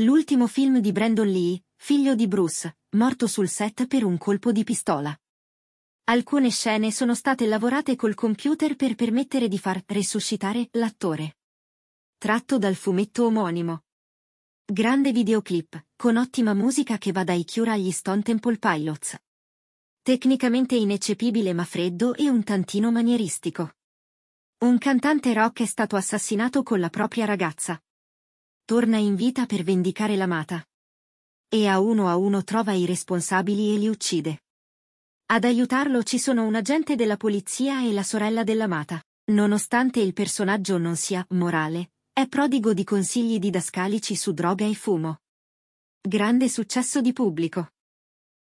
L'ultimo film di Brandon Lee, figlio di Bruce, morto sul set per un colpo di pistola. Alcune scene sono state lavorate col computer per permettere di far resuscitare l'attore. Tratto dal fumetto omonimo. Grande videoclip, con ottima musica che va dai Cure agli Stone Temple Pilots. Tecnicamente ineccepibile ma freddo e un tantino manieristico. Un cantante rock è stato assassinato con la propria ragazza, torna in vita per vendicare l'amata. E a uno a uno trova i responsabili e li uccide. Ad aiutarlo ci sono un agente della polizia e la sorella dell'amata. Nonostante il personaggio non sia morale, è prodigo di consigli didascalici su droga e fumo. Grande successo di pubblico.